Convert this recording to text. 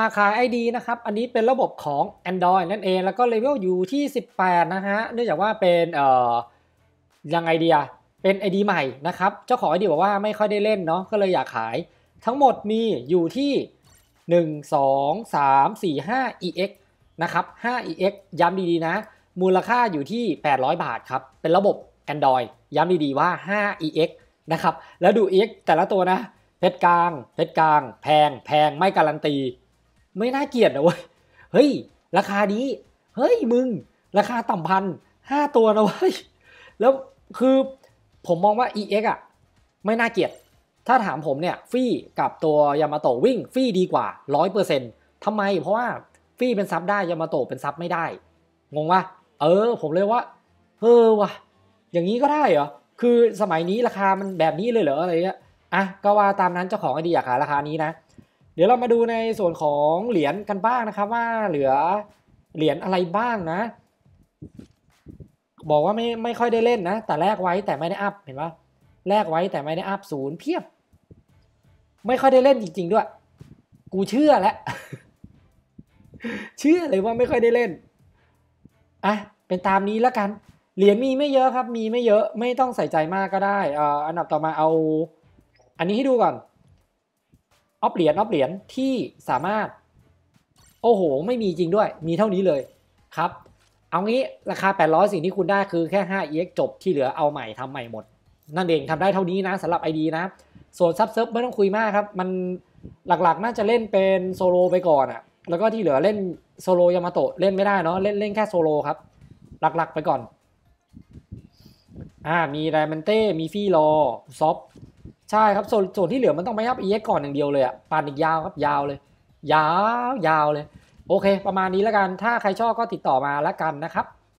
ฝากขาย ID นะครับ อันนี้เป็นระบบของ Android นั่นเอง แล้วก็เลเวลอยู่ที่ 18 นะฮะ เนื่องจากว่าเป็นเอ่อยังไอเดียเป็น ID ใหม่นะครับ เจ้าของ ID บอกว่าไม่ค่อยได้เล่นเนาะ ก็เลยอยากขาย ทั้งหมดมีอยู่ที่ 1 2 3 4 5 EX นะครับ 5 EX ย้ำดี ๆ นะ มูลค่าอยู่ที่ 800 บาทครับ เป็นระบบ Android ย้ำดี ๆ ว่า 5 EX นะครับ แล้วดู EX แต่ละตัวนะ เพชรกลาง เพชรกลาง แพง แพงไม่การันตีไม่น่าเกลียดนะเว้ย เฮ้ย ราคานี้ เฮ้ย มึง ราคาต่ำพันห้าตัวนะเว้ย แล้วคือผมมองว่า EX อ่ะไม่น่าเกลียด ถ้าถามผมเนี่ยฟี่กับตัวยามาโตะวิ่ง ฟี่ดีกว่ารร้ออยเเป์ซ็นต์ทำไมเพราะว่าฟี่เป็นซับได้ยามาโตะเป็นซับไม่ได้ งงวะเออผมเลยว่า เออวะ อย่างนี้ก็ได้เหรอ คือสมัยนี้ราคามันแบบนี้เลยเหรอ อะไรเงี้ย อ่ะก็ว่าตามนั้นเจ้าของไอเดียขายราคานี้นะเดี๋ยวเรามาดูในส่วนของเหรียญกันบ้างนะครับว่าเหลือเหรียญอะไรบ้างนะ บอกว่าไม่ไม่ค่อยได้เล่นนะแต่แลกไว้แต่ไม่ได้อัพ เห็นปะแลกไว้แต่ไม่ได้อัพศูนย์เพียบ ไม่ค่อยได้เล่นจริง ๆ ด้วย กูเชื่อแล้วเชื่อเลยว่าไม่ค่อยได้เล่นอ่ะเป็นตามนี้แล้วกัน เหรียญมีไม่เยอะครับมีไม่เยอะไม่ต้องใส่ใจมากก็ได้อ่าอันดับต่อมาเอา อันนี้ให้ดูก่อนออฟเหรียญออฟเหรียญที่สามารถ โอ้โห ไม่มีจริงด้วย มีเท่านี้เลยครับ เอางี้ราคา 800สิ่งที่คุณได้คือแค่ 5 ex จบ ที่เหลือเอาใหม่ทำใหม่หมด นั่นเองทำได้เท่านี้นะสำหรับ ID นะ ส่วนซับเซิร์ฟไม่ต้องคุยมากครับ มันหลักๆน่าจะเล่นเป็นโซโลไปก่อนอะ่ะแล้วก็ที่เหลือเล่นโซโลยามาโตะเล่นไม่ได้เนาะเล่นเล่นแค่โซโลครับ หลักๆ ไปก่อนอ่ามีไดมันเต้มีฟี่รอซอฟใช่ครับส่วนส่วนที่เหลือมันต้องไปรับเอกก่อนอย่างเดียวเลยอ่ะปั่นอีกยาวครับ ยาวเลย ยาว ยาวเลย โอเค ประมาณนี้แล้วกัน ถ้าใครชอบก็ติดต่อมาแล้วกันนะครับ